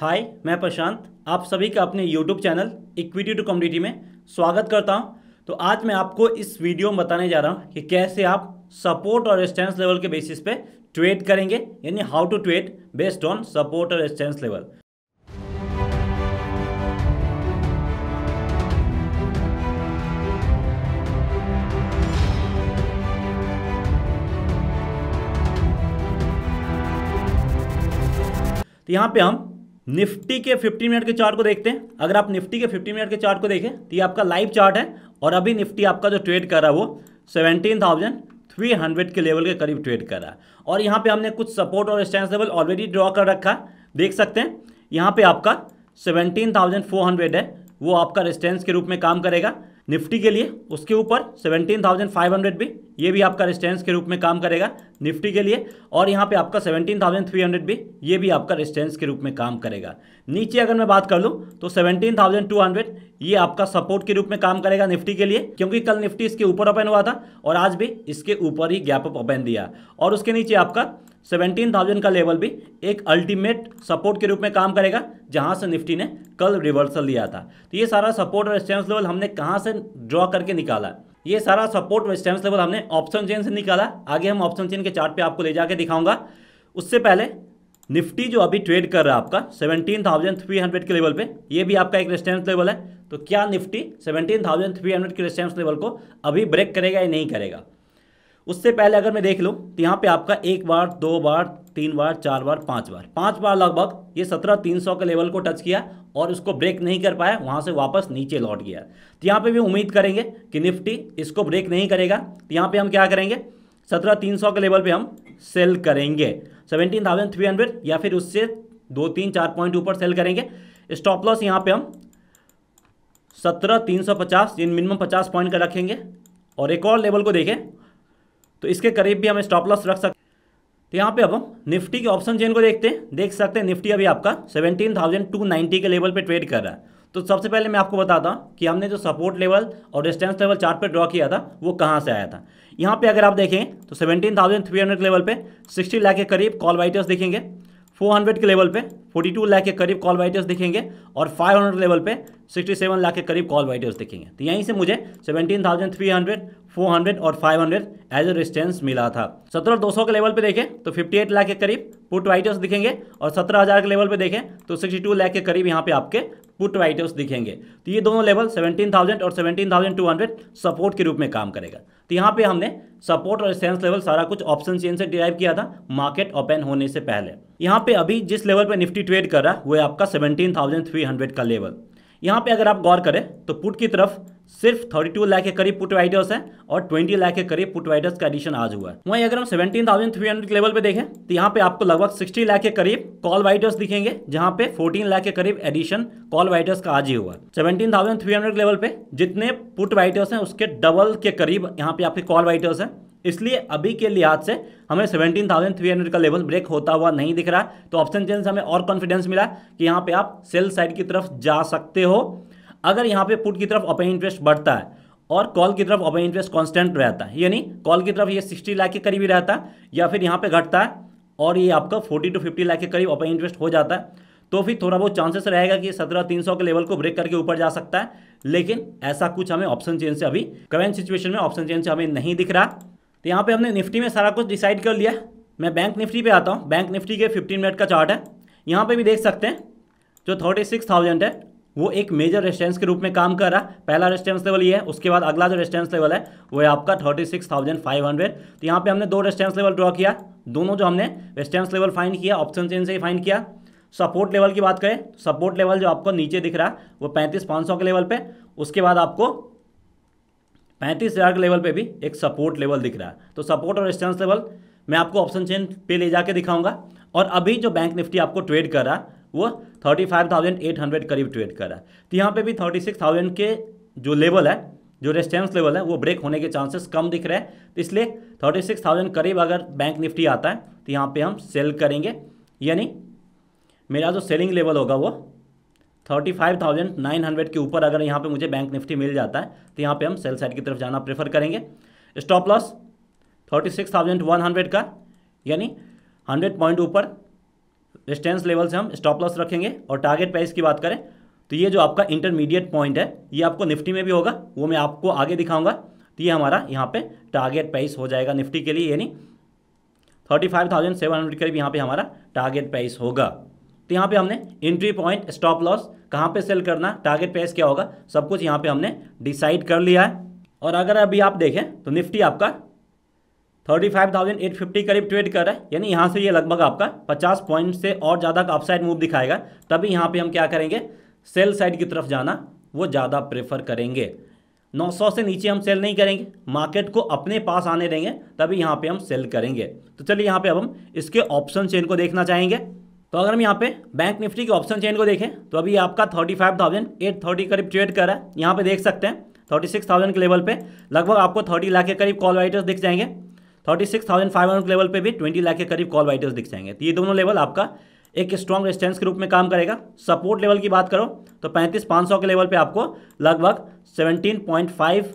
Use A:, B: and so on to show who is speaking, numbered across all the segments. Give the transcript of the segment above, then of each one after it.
A: हाय मैं प्रशांत आप सभी का अपने YouTube channel equity to community में स्वागत करता हूं तो आज मैं आपको इस वीडियो में बताने जा रहा हूं कि कैसे आप सपोर्ट और रेजिस्टेंस लेवल के बेसिस पे ट्रेड करेंगे यानी how to trade based on support और एस्टेंस लेवल तो यहाँ पे हम निफ्टी के 15 मिनट के चार्ट को देखते हैं अगर आप निफ्टी के 15 मिनट के चार्ट को देखें तो ये आपका लाइव चार्ट है और अभी निफ्टी आपका जो ट्रेड कर रहा है वो सेवनटीन थाउजेंड थ्री हंड्रेड के लेवल के करीब ट्रेड कर रहा है और यहाँ पे हमने कुछ सपोर्ट और स्टैंड लेवल ऑलरेडी ड्रॉ कर रखा है देख सकते हैं यहाँ पर आपका सेवनटीन थाउजेंड फोर हंड्रेड है वो आपका रिस्टेंस के रूप में काम करेगा निफ्टी के लिए उसके ऊपर 17,500 भी ये भी आपका रिस्टेंस के रूप में काम करेगा निफ्टी के लिए और यहाँ पे आपका 17,300 भी ये भी आपका रिस्टेंस के रूप में काम करेगा नीचे अगर मैं बात कर लूँ तो 17,200 ये आपका सपोर्ट के रूप में काम करेगा निफ्टी के लिए क्योंकि कल निफ्टी इसके ऊपर ओपन हुआ था और आज भी इसके ऊपर ही गैप अप ओपन दिया और उसके नीचे आपका सेवेंटीन थाउजेंड का लेवल भी एक अल्टीमेट सपोर्ट के रूप में काम करेगा जहां से निफ्टी ने कल रिवर्सल लिया था तो ये सारा सपोर्ट और स्टेंस लेवल हमने कहाँ से ड्रॉ करके निकाला ये सारा सपोर्ट और स्टेंस लेवल हमने ऑप्शन चेन से निकाला आगे हम ऑप्शन चेन के चार्ट पे आपको ले जाके दिखाऊंगा उससे पहले निफ्टी जो अभी ट्रेड कर रहा है आपका हंड्रेड के लेवल पे ये भी आपका एक रेस्टेंस लेवल है तो क्या निफ्टी हंड्रेड के रेस्टेंस लेवल को अभी ब्रेक करेगा या नहीं करेगा उससे पहले अगर मैं देख लूँ तो यहाँ पे आपका एक बार दो बार तीन बार चार बार पाँच बार पाँच बार लगभग ये सत्रह तीन सौ के लेवल को टच किया और उसको ब्रेक नहीं कर पाया वहाँ से वापस नीचे लौट गया तो यहाँ पे भी उम्मीद करेंगे कि निफ्टी इसको ब्रेक नहीं करेगा तो यहाँ पर हम क्या करेंगे सत्रह तीन सौ के लेवल पर हम सेल करेंगे सेवेंटीन थाउजेंड थ्री हंड्रेड या फिर उससे दो तीन चार पॉइंट ऊपर सेल करेंगे स्टॉप लॉस यहाँ पर हम सत्रह तीन सौ पचास जिन मिनिमम पचास पॉइंट का रखेंगे और एक और लेवल को देखें तो इसके करीब भी हम स्टॉप लॉस रख सकते तो यहाँ पे अब हम निफ्टी के ऑप्शन चेन को देखते हैं देख सकते हैं निफ्टी अभी आपका 17,290 के लेवल पे ट्रेड कर रहा है तो सबसे पहले मैं आपको बताता हूँ कि हमने जो सपोर्ट लेवल और डिस्टेंस लेवल चार्ट पे ड्रॉ किया था वो कहाँ से आया था यहाँ पे अगर आप देखें तो 17,300 लेवल पे 60 लाख के करीब कॉल वाइटर्स देखेंगे 400 के लेवल पे 42 लाख के करीब कॉल वाइटर्स दिखेंगे और 500 लेवल पे 67 लाख के करीब कॉल वाइटर्स दिखेंगे तो यहीं से मुझे 17,300, 400 और 500 एज ए रेजिस्टेंस मिला था सत्रह दो सौ के लेवल पे देखें तो 58 लाख के करीब पुट वाइटर्स दिखेंगे और 17,000 के लेवल पे देखें तो 62 लाख के करीब यहाँ पे आपके पुट वाइटर्स दिखेंगे तो ये दोनों लेवल 17,000 और 17,200 सपोर्ट के रूप में काम करेगा तो यहाँ पे हमने सपोर्ट और रेजिस्टेंस लेवल सारा कुछ ऑप्शन चेन से डिराइव किया था मार्केट ओपन होने से पहले यहाँ पे अभी जिस लेवल पर निफ्टी ट्रेड कर रहा है वो आपका सेवनटीन का लेवल यहाँ पे अगर आप गौर करें तो पुट की तरफ सिर्फ 32 लाख के करीब पुट वाइडर्स हैं और 20 लाख के करीब पुट वाइडर्स का एडिशन आज हुआ है वहीं अगर हम 17,300 के लेवल पे देखें तो यहाँ पे आपको लगभग 60 लाख के करीब कॉल वाइडर्स दिखेंगे जहाँ पे 14 लाख के करीब एडिशन कॉल वाइडर्स का आज ही हुआ है 17,300 के लेवल पे जितने पुट वाइडर्स हैं उसके डबल के करीब यहाँ पे आपके कॉल वाइटर्स हैं इसलिए अभी के लिहाज से हमें सेवेंटीन थाउजेंड थ्री हंड्रेड का लेवल ब्रेक होता हुआ नहीं दिख रहा तो ऑप्शन चेंज हमें और कॉन्फिडेंस मिला कि यहाँ पे आप सेल साइड की तरफ जा सकते हो अगर यहाँ पे पुट की तरफ ओपन इंटरेस्ट बढ़ता है और कॉल की तरफ ओपन इंटरेस्ट कॉन्स्टेंट रहता है यानी कॉल की तरफ ये सिक्सटी लाख के करीब ही रहता है या फिर यहाँ पे घटता है और ये आपका फोर्टी टू फिफ्टी लाख के करीब ओपन इंटरेस्ट हो जाता है तो फिर थोड़ा बहुत चांसेस रहेगा कि सत्रह तीन सौ के लेवल को ब्रेक करके ऊपर जा सकता है लेकिन ऐसा कुछ हमें ऑप्शन चेंज से अभी करेंट सिचुएशन में ऑप्शन चेंज से हमें नहीं दिख रहा तो यहाँ पे हमने निफ्टी में सारा कुछ डिसाइड कर लिया मैं बैंक निफ्टी पे आता हूँ बैंक निफ्टी के 15 मिनट का चार्ट है यहाँ पे भी देख सकते हैं जो थर्टी सिक्स थाउजेंड है वो एक मेजर रेस्टेंस के रूप में काम कर रहा है पहला रेस्टेंस लेवल ये है उसके बाद अगला जो रेस्टेंस लेवल है वो है आपका thirty six thousand five hundred तो यहाँ पे हमने दो रेस्टेंस लेवल ड्रॉ किया दोनों जो हमने रेस्टेंस लेवल फाइन किया ऑप्शन चेन से ही फाइन किया सपोर्ट लेवल की बात करें सपोर्ट लेवल जो आपको नीचे दिख रहा है वो पैंतीस पाँच सौ के लेवल पर उसके बाद आपको पैंतीस हज़ार के लेवल पे भी एक सपोर्ट लेवल दिख रहा है तो सपोर्ट और रेजिस्टेंस लेवल मैं आपको ऑप्शन चेन पे ले जाके दिखाऊंगा और अभी जो बैंक निफ्टी आपको ट्रेड कर रहा है वो thirty five thousand eight hundred करीब ट्रेड कर रहा है तो यहाँ पे भी थर्टी सिक्स थाउजेंड के जो लेवल है जो रेजिस्टेंस लेवल है वो ब्रेक होने के चांसेस कम दिख रहे हैं तो इसलिए थर्टी सिक्स थाउजेंड करीब अगर बैंक निफ्टी आता है तो यहाँ पर हम सेल करेंगे यानी मेरा जो सेलिंग लेवल होगा वो thirty five thousand nine hundred के ऊपर अगर यहाँ पे मुझे बैंक निफ्टी मिल जाता है तो यहाँ पे हम सेल साइड की तरफ जाना प्रेफर करेंगे stop loss thirty six thousand one hundred का यानी हंड्रेड पॉइंट ऊपर रेस्टेंस लेवल से हम स्टॉप लॉस रखेंगे और टारगेट प्राइस की बात करें तो ये जो आपका इंटरमीडिएट पॉइंट है ये आपको निफ्टी में भी होगा वो मैं आपको आगे दिखाऊंगा तो ये हमारा यहाँ पे टारगेट प्राइस हो जाएगा निफ्टी के लिए यानी thirty five thousand seven hundred करीब यहाँ पे हमारा टारगेट प्राइस होगा तो यहाँ पे हमने एंट्री पॉइंट स्टॉप लॉस कहाँ पे सेल करना टारगेट प्राइस क्या होगा सब कुछ यहाँ पे हमने डिसाइड कर लिया है और अगर अभी आप देखें तो निफ्टी आपका thirty five thousand eight fifty करीब ट्रेड कर रहा है यानी यहाँ से ये यह लगभग आपका पचास पॉइंट से और ज़्यादा का अपसाइड मूव दिखाएगा तभी यहाँ पे हम क्या करेंगे सेल साइड की तरफ जाना वो ज़्यादा प्रेफर करेंगे 900 से नीचे हम सेल नहीं करेंगे मार्केट को अपने पास आने देंगे तभी यहाँ पे हम सेल करेंगे तो चलिए यहाँ पे अब हम इसके ऑप्शन चेन को देखना चाहेंगे तो अगर हम यहाँ पे बैंक निफ्टी के ऑप्शन चेन को देखें तो अभी आपका thirty five thousand eight thirty करीब ट्रेड कर रहा है यहाँ पे देख सकते हैं थर्टी सिक्स थाउजेंड के लेवल पे लगभग आपको थर्टी लाख के करीब कॉल राइटर्स दिख जाएंगे thirty six thousand five hundred level पे भी ट्वेंटी लाख के करीब कॉल राइटर्स दिख जाएंगे तो ये दोनों लेवल आपका एक स्ट्रॉन्ग रेस्टेंस के रूप में काम करेगा सपोर्ट लेवल की बात करो तो पैंतीस पाँच सौ के लेवल पर आपको लगभग seventeen point five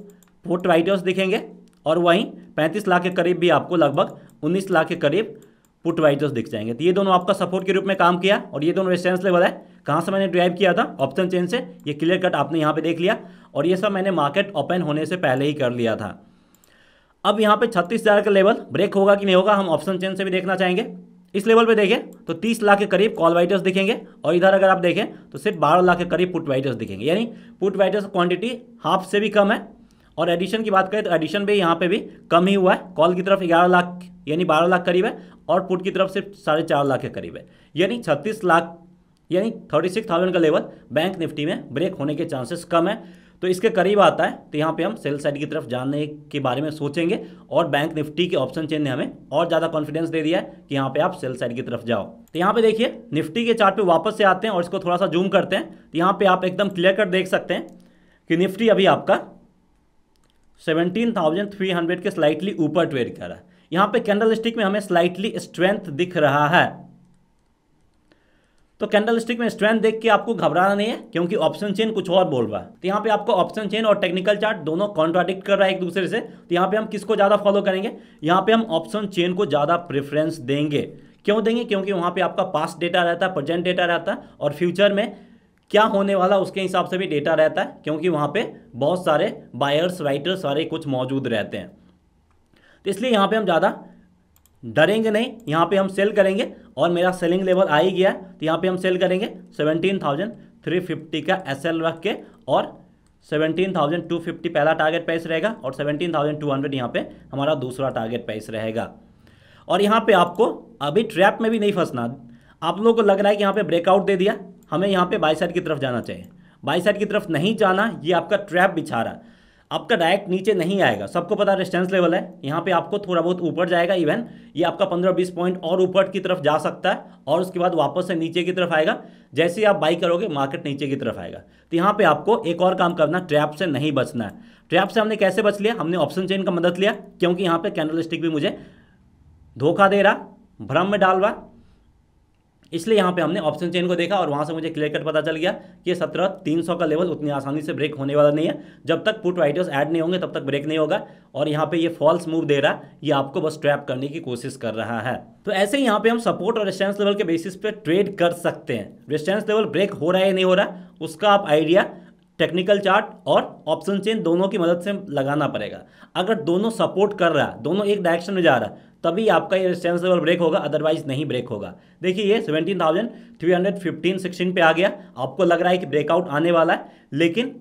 A: put writers दिखेंगे और वहीं पैंतीस लाख के करीब भी आपको लगभग उन्नीस लाख के करीब पुट वाइजर्स दिख जाएंगे तो ये दोनों आपका सपोर्ट के रूप में काम किया और ये दोनों रेस्टेंस लेवल है कहाँ से मैंने ड्राइव किया था ऑप्शन चेंज से ये क्लियर कट आपने यहाँ पे देख लिया और ये सब मैंने मार्केट ओपन होने से पहले ही कर लिया था अब यहाँ पे छत्तीस हज़ार का लेवल ब्रेक होगा कि नहीं होगा हम ऑप्शन चेंज से भी देखना चाहेंगे इस लेवल पे देखें तो 30 लाख के करीब कॉल वाइटर्स दिखेंगे और इधर अगर आप देखें तो सिर्फ बारह लाख के करीब पुट वाइटर्स दिखेंगे यानी पुट वाइटर्स क्वांटिटी हाफ से भी कम है और एडिशन की बात करें तो एडिशन भी यहाँ पे भी कम ही हुआ है कॉल की तरफ ग्यारह लाख यानी बारह लाख करीब है और पुट की तरफ सिर्फ साढ़े चार लाख के करीब है यानी छत्तीस लाख यानी थर्टी सिक्स थाउजेंड का लेवल बैंक निफ्टी में ब्रेक होने के चांसेस कम है तो इसके करीब आता है तो यहाँ पे हम सेल साइड की तरफ जानने के बारे में सोचेंगे और बैंक निफ्टी के ऑप्शन चेन ने हमें और ज़्यादा कॉन्फिडेंस दे दिया है कि यहाँ पे आप सेल साइड की तरफ जाओ तो यहाँ पे देखिए निफ्टी के चार्ट पे वापस से आते हैं और इसको थोड़ा सा जूम करते हैं तो यहाँ पे आप एकदम क्लियर कट देख सकते हैं कि निफ्टी अभी आपका सेवनटीन थाउजेंड थ्री हंड्रेड के स्लाइटली ऊपर ट्रेड कर रहा है यहां पे कैंडल स्टिक में हमें स्लाइटली स्ट्रेंथ दिख रहा है तो कैंडल स्टिक में स्ट्रेंथ देख के आपको घबराना नहीं है क्योंकि ऑप्शन चेन कुछ और बोल रहा है तो यहाँ पे आपको ऑप्शन चेन और टेक्निकल चार्ट दोनों कॉन्ट्राडिक्ट कर रहा है एक दूसरे से तो यहाँ पे हम किसको ज़्यादा फॉलो करेंगे यहाँ पे हम ऑप्शन चेन को ज़्यादा प्रेफरेंस देंगे क्यों देंगे क्योंकि वहां पर आपका पास्ट डेटा रहता है प्रेजेंट डेटा रहता है और फ्यूचर में क्या होने वाला उसके हिसाब से भी डेटा रहता है क्योंकि वहां पे बहुत सारे बायर्स राइटर्स सारे कुछ मौजूद रहते हैं तो इसलिए यहाँ पे हम ज़्यादा डरेंगे नहीं यहाँ पे हम सेल करेंगे और मेरा सेलिंग लेवल आ ही गया तो यहाँ पे हम सेल करेंगे सेवनटीन थाउजेंड थ्री फिफ्टी का एस एल रख के और सेवनटीन थाउजेंड टू फिफ्टी पहला टारगेट प्राइस रहेगा और सेवनटीन थाउजेंड टू हंड्रेड यहाँ पर हमारा दूसरा टारगेट प्राइस रहेगा और यहाँ पर आपको अभी ट्रैप में भी नहीं फंसना आप लोगों को लग रहा है कि यहाँ पर ब्रेकआउट दे दिया हमें यहाँ पर बाई साइड की तरफ जाना चाहिए बाई साइड की तरफ नहीं जाना ये आपका ट्रैप बिछा रहा है आपका डायरेक्ट नीचे नहीं आएगा सबको पता रेस्टेंस लेवल है यहाँ पे आपको थोड़ा बहुत ऊपर जाएगा इवन ये आपका 15-20 पॉइंट और ऊपर की तरफ जा सकता है और उसके बाद वापस से नीचे की तरफ आएगा जैसे ही आप बाई करोगे मार्केट नीचे की तरफ आएगा तो यहाँ पे आपको एक और काम करना ट्रैप से नहीं बचना है ट्रैप से हमने कैसे बच लिया हमने ऑप्शन चेन का मदद लिया क्योंकि यहाँ पर कैंडल भी मुझे धोखा दे रहा भ्रम में डाल रहा इसलिए यहाँ पे हमने ऑप्शन चेन को देखा और वहाँ से मुझे क्लियर कट पता चल गया कि सत्रह तीन सौ का लेवल उतनी आसानी से ब्रेक होने वाला नहीं है जब तक पुट राइटर्स ऐड नहीं होंगे तब तक ब्रेक नहीं होगा और यहाँ पे ये फॉल्स मूव दे रहा है ये आपको बस ट्रैप करने की कोशिश कर रहा है तो ऐसे ही यहाँ पे हम सपोर्ट और रेस्टेंस लेवल के बेसिस पे ट्रेड कर सकते हैं रेस्टेंस लेवल ब्रेक हो रहा है या नहीं हो रहा उसका आप आइडिया टेक्निकल चार्ट और ऑप्शन चेन दोनों की मदद से लगाना पड़ेगा अगर दोनों सपोर्ट कर रहा है दोनों एक डायरेक्शन में जा रहा है तभी आपका ये रेस्टेंस लेवल ब्रेक होगा अदरवाइज नहीं ब्रेक होगा देखिए ये seventeen thousand three hundred fifteen sixteen पे आ गया आपको लग रहा है कि ब्रेकआउट आने वाला है लेकिन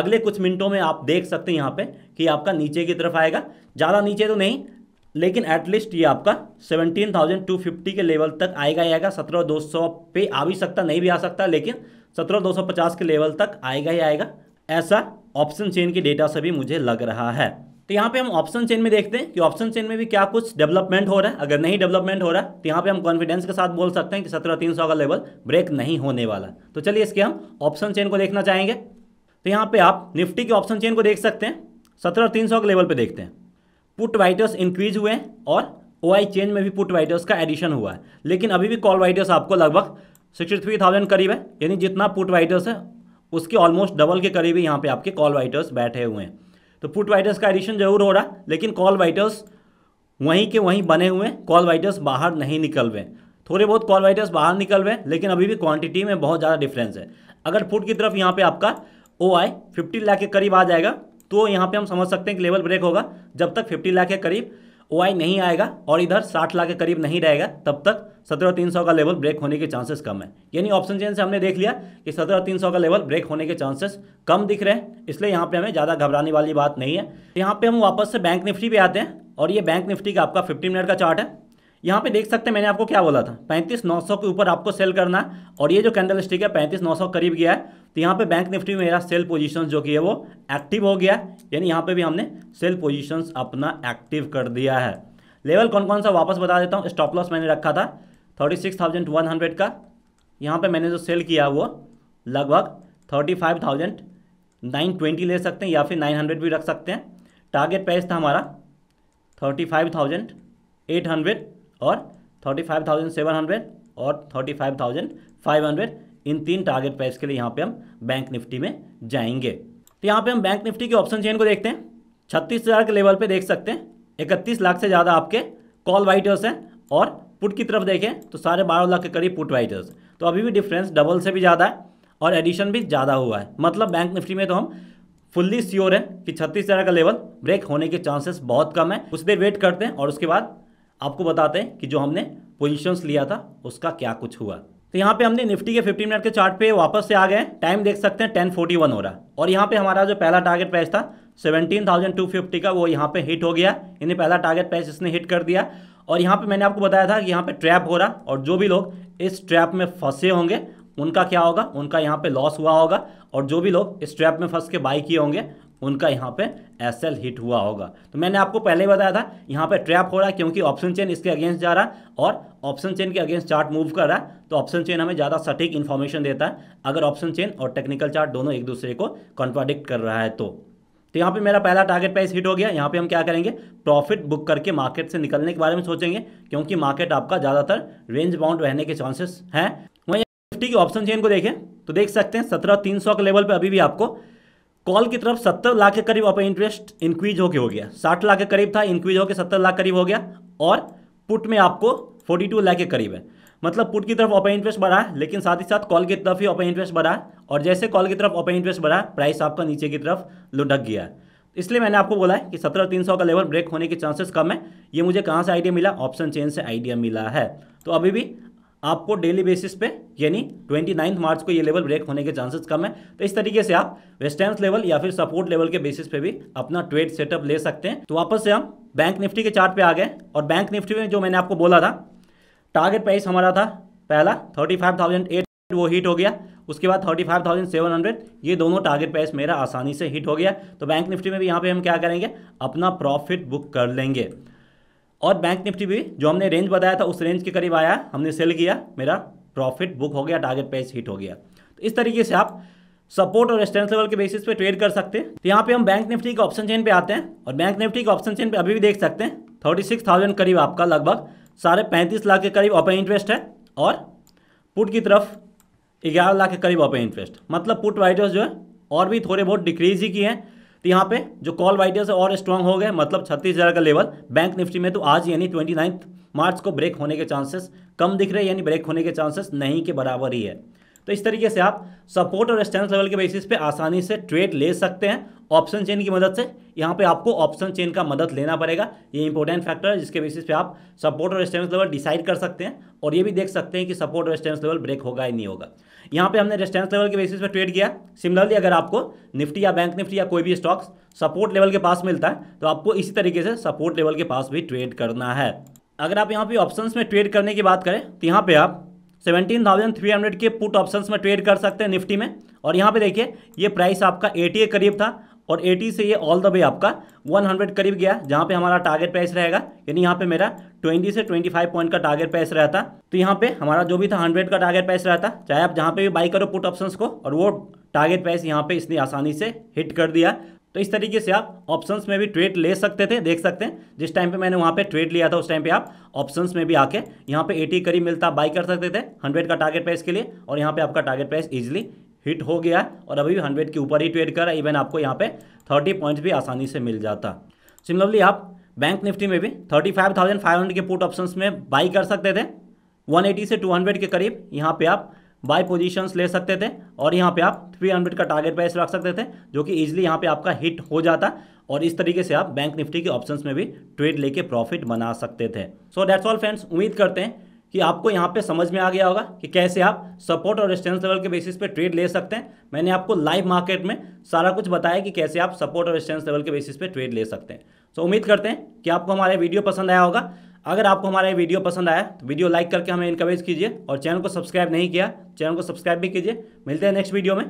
A: अगले कुछ मिनटों में आप देख सकते हैं यहाँ पर कि आपका नीचे की तरफ आएगा ज़्यादा नीचे तो नहीं लेकिन एटलीस्ट ये आपका 17,250 के लेवल तक आएगा ही आएगा सत्रह दो सौ पे आ भी सकता नहीं भी आ सकता लेकिन सत्रह दो सौ पचास के लेवल तक आएगा ही आएगा ऐसा ऑप्शन चेन के डेटा से भी मुझे लग रहा है तो यहाँ पे हम ऑप्शन चेन में देखते हैं कि ऑप्शन चेन में भी क्या कुछ डेवलपमेंट हो रहा है अगर नहीं डेवलपमेंट हो रहा है तो यहाँ पे हम कॉन्फिडेंस के साथ बोल सकते हैं कि सत्रह तीन सौ का लेवल ब्रेक नहीं होने वाला तो चलिए इसके हम ऑप्शन चेन को देखना चाहेंगे तो यहाँ पे आप निफ्टी के ऑप्शन चेन को देख सकते हैं सत्रह तीन सौ के लेवल पर देखते हैं पुट वाइटर्स इंक्रीज हुए हैं और ओ चेन में भी पुट वाइटर्स का एडिशन हुआ है लेकिन अभी भी कॉल वाइटर्स आपको लगभग सिक्सटी थ्री थाउजेंड करीब है यानी जितना पुट राइटर्स है उसके ऑलमोस्ट डबल के करीब ही यहाँ पे आपके कॉल राइटर्स बैठे हुए हैं तो पुट राइटर्स का एडिशन जरूर हो रहा है लेकिन कॉल राइटर्स वहीं के वहीं बने हुए हैं कॉल राइटर्स बाहर नहीं निकल रहे थोड़े बहुत कॉल राइटर्स बाहर निकल रहे लेकिन अभी भी क्वांटिटी में बहुत ज़्यादा डिफरेंस है अगर फुट की तरफ यहाँ पर आपका ओ आई फिफ्टी लाख के करीब आ जाएगा तो यहाँ पर हम समझ सकते हैं कि लेवल ब्रेक होगा जब तक फिफ्टी लाख के करीब ओ नहीं आएगा और इधर साठ लाख के करीब नहीं रहेगा तब तक सत्रह तीन सौ का लेवल ब्रेक होने के चांसेस कम है यानी ऑप्शन चेन से हमने देख लिया कि सत्रह तीन सौ का लेवल ब्रेक होने के चांसेस कम दिख रहे हैं इसलिए यहाँ पे हमें ज़्यादा घबराने वाली बात नहीं है यहाँ पे हम वापस से बैंक निफ्टी पे आते हैं और ये बैंक निफ्टी का आपका फिफ्टी मिनट का चार्ट है यहाँ पे देख सकते हैं मैंने आपको क्या बोला था पैंतीस नौ सौ के ऊपर आपको सेल करना है और ये जो कैंडल स्टिक है पैंतीस नौ सौ करीब गया है तो यहाँ पे बैंक निफ्टी में मेरा सेल पोजीशंस जो कि है वो एक्टिव हो गया यानी यहाँ पे भी हमने सेल पोजीशंस अपना एक्टिव कर दिया है लेवल कौन कौन सा वापस बता देता हूँ स्टॉप लॉस मैंने रखा था thirty six thousand one hundred का यहाँ पर मैंने जो सेल किया वो लगभग thirty five thousand nine twenty ले सकते हैं या फिर नाइन हंड्रेड भी रख सकते हैं टारगेट प्राइस था हमारा thirty five thousand eight hundred और thirty five thousand seven hundred और thirty five thousand five hundred इन तीन टारगेट प्राइस के लिए यहाँ पे हम बैंक निफ्टी में जाएंगे तो यहाँ पे हम बैंक निफ्टी के ऑप्शन चेन को देखते हैं छत्तीस हज़ार के लेवल पे देख सकते हैं इकतीस लाख से ज़्यादा आपके कॉल वाइटर्स हैं और पुट की तरफ देखें तो साढ़े बारह लाख के करीब पुट वाइटर्स तो अभी भी डिफरेंस डबल से भी ज़्यादा है और एडिशन भी ज़्यादा हुआ है मतलब बैंक निफ्टी में तो हम फुल्ली श्योर है कि छत्तीस हज़ार का लेवल ब्रेक होने के चांसेस बहुत कम है कुछ देर वेट करते हैं और उसके बाद आपको बताते हैं कि जो हमने पोजिशंस लिया था उसका क्या कुछ हुआ तो यहाँ पे हमने निफ्टी के 15 मिनट के चार्ट पे वापस से आ गए टाइम देख सकते हैं 10:41 हो रहा है और यहाँ पे हमारा जो पहला टारगेट प्राइस था 17,250 का वो यहाँ पे हिट हो गया यानी पहला टारगेट प्राइस इसने हिट कर दिया और यहाँ पे मैंने आपको बताया था कि यहाँ पे ट्रैप हो रहा और जो भी लोग इस ट्रैप में फंसे होंगे उनका क्या होगा उनका यहाँ पे लॉस हुआ होगा और जो भी लोग इस ट्रैप में फंस के बाई किए होंगे उनका यहाँ पे एस एल हिट हुआ होगा तो मैंने आपको पहले ही बताया था यहाँ पे ट्रैप हो रहा है क्योंकि ऑप्शन चेन इसके अगेंस्ट जा रहा है और ऑप्शन चेन के अगेंस्ट चार्ट मूव कर रहा है तो ऑप्शन चेन हमें ज़्यादा सटीक इन्फॉर्मेशन देता है अगर ऑप्शन चेन और टेक्निकल चार्ट दोनों एक दूसरे को कॉन्ट्राडिक्ट कर रहा है तो तो यहाँ पे मेरा पहला टारगेट प्राइस हिट हो गया यहाँ पे हम क्या करेंगे प्रॉफिट बुक करके मार्केट से निकलने के बारे में सोचेंगे क्योंकि मार्केट आपका ज़्यादातर रेंज बाउंड रहने के चांसेस हैं वहीं निफ्टी की ऑप्शन चेन को देखें तो देख सकते हैं सत्रह तीन सौ के लेवल पे अभी भी आपको कॉल की तरफ सत्तर लाख के करीब अपना इंटरेस्ट इंक्रीज होके हो गया साठ लाख के करीब था इंक्रीज होकर सत्तर लाख करीब हो गया और पुट में आपको फोर्टी टू लाख के करीब है मतलब पुट की तरफ ओपन इंटरेस्ट बढ़ा है लेकिन साथ ही साथ कॉल की तरफ ही ओपन इंटरेस्ट बढ़ा और जैसे कॉल की तरफ ओपन इंटरेस्ट बढ़ा प्राइस आपका नीचे की तरफ लुढ़क गया इसलिए मैंने आपको बोला है कि सत्रह तीन सौ का लेवल ब्रेक होने के चांसेस कम है ये मुझे कहाँ से आइडिया मिला ऑप्शन चेंज से आइडिया मिला है तो अभी भी आपको डेली बेसिस पे यानी ट्वेंटी मार्च को ये लेवल ब्रेक होने के चांसेस कम है तो इस तरीके से आप वेस्टर्स लेवल या फिर सपोर्ट लेवल के बेसिस पे भी अपना ट्रेड सेटअप ले सकते हैं तो वापस से हम बैंक निफ्टी के चार्ट पे आ गए और बैंक निफ्टी में जो मैंने आपको बोला था टारगेट प्राइस हमारा था पहला थर्टी फाइव थाउजेंड वो हिट हो गया उसके बाद thirty five thousand seven hundred ये दोनों टारगेट प्राइस मेरा आसानी से हिट हो गया तो बैंक निफ्टी में भी यहाँ पे हम क्या करेंगे अपना प्रॉफिट बुक कर लेंगे और बैंक निफ्टी भी जो हमने रेंज बताया था उस रेंज के करीब आया हमने सेल किया मेरा प्रॉफिट बुक हो गया टारगेट पेज हिट हो गया तो इस तरीके से आप सपोर्ट और रेस्टेंस लेवल के बेसिस पे ट्रेड कर सकते हैं तो यहाँ पे हम बैंक निफ्टी के ऑप्शन चेन पे आते हैं और बैंक निफ्टी के ऑप्शन चेन पे अभी भी देख सकते हैं थर्टी सिक्स थाउजेंड करीब आपका लगभग साढ़े पैंतीस लाख के करीब ओपन इंटरेस्ट है और पुट की तरफ ग्यारह लाख के करीब ओपन इंटरेस्ट मतलब पुट वाइडर्स जो है और भी थोड़े बहुत डिक्रीज ही किए हैं तो यहाँ पे जो कॉल वाइटर्स और स्ट्रांग हो गए मतलब छत्तीस का लेवल बैंक निफ्टी में तो आज यानी ट्वेंटी मार्च को ब्रेक होने के चांसेस कम दिख रहे हैं यानी ब्रेक होने के चांसेस नहीं के बराबर ही है तो इस तरीके से आप सपोर्ट और रेस्टेंस लेवल के बेसिस पे आसानी से ट्रेड ले सकते हैं ऑप्शन चेन की मदद से यहाँ पे आपको ऑप्शन चेन का मदद लेना पड़ेगा ये इंपॉर्टेंट फैक्टर है जिसके बेसिस पे आप सपोर्ट और रेस्टेंस लेवल डिसाइड कर सकते हैं और ये भी देख सकते हैं कि सपोर्ट और रेस्टेंस लेवल ब्रेक होगा या नहीं होगा यहाँ पे हमने रेस्टेंस लेवल के बेसिस पे ट्रेड किया सिमिलरली अगर आपको निफ्टी या बैंक निफ्टी या कोई भी स्टॉक्स सपोर्ट लेवल के पास मिलता है तो आपको इसी तरीके से सपोर्ट लेवल के पास भी ट्रेड करना है अगर आप यहाँ पे ऑप्शंस में ट्रेड करने की बात करें तो यहाँ पे आप सेवेंटीन थाउजेंड थ्री हंड्रेड के पुट ऑप्शंस में ट्रेड कर सकते हैं निफ्टी में और यहाँ पे देखिए ये प्राइस आपका एटी के करीब था और 80 से ये ऑल द वे आपका 100 करीब गया जहाँ पे हमारा टारगेट प्राइस रहेगा यानी यहाँ पे मेरा ट्वेंटी से ट्वेंटी फाइव पॉइंट का टारगेट प्राइस रहता तो यहाँ पे हमारा जो भी था हंड्रेड का टारगेट प्राइस रहता चाहे आप जहाँ पे भी बाई करो पुट ऑप्शंस को और वो टारगेट प्राइस यहाँ पे इसने आसानी से हिट कर दिया तो इस तरीके से आप ऑप्शंस में भी ट्रेड ले सकते थे देख सकते हैं जिस टाइम पे मैंने वहाँ पे ट्रेड लिया था उस टाइम पे आप ऑप्शंस में भी आके यहाँ पे 80 करीब मिलता बाई कर सकते थे 100 का टारगेट प्राइस के लिए और यहाँ पे आपका टारगेट प्राइस इजीली हिट हो गया है और अभी भी हंड्रेड के ऊपर ही ट्रेड करा इवन आपको यहाँ पे थर्टी पॉइंट्स भी आसानी से मिल जाता सिमिलरली आप बैंक निफ्टी में भी 35,500 के पुट ऑप्शंस में बाई कर सकते थे 180 से 200 के करीब यहाँ पे आप बाई पोजीशंस ले सकते थे और यहाँ पे आप 300 का टारगेट प्राइस रख सकते थे जो कि इजिली यहाँ पे आपका हिट हो जाता और इस तरीके से आप बैंक निफ्टी के ऑप्शंस में भी ट्रेड लेके प्रॉफिट बना सकते थे सो दैट्स ऑल फ्रेंड्स उम्मीद करते हैं कि आपको यहाँ पे समझ में आ गया होगा कि कैसे आप सपोर्ट और रेजिस्टेंस लेवल के बेसिस पे ट्रेड ले सकते हैं मैंने आपको लाइव मार्केट में सारा कुछ बताया कि कैसे आप सपोर्ट और रेजिस्टेंस लेवल के बेसिस पे ट्रेड ले सकते हैं सो उम्मीद करते हैं कि आपको हमारा वीडियो पसंद आया होगा अगर आपको हमारा वीडियो पसंद आया तो वीडियो लाइक करके हमें इनकरेज कीजिए और चैनल को सब्सक्राइब नहीं किया चैनल को सब्सक्राइब भी कीजिए मिलते हैं नेक्स्ट वीडियो में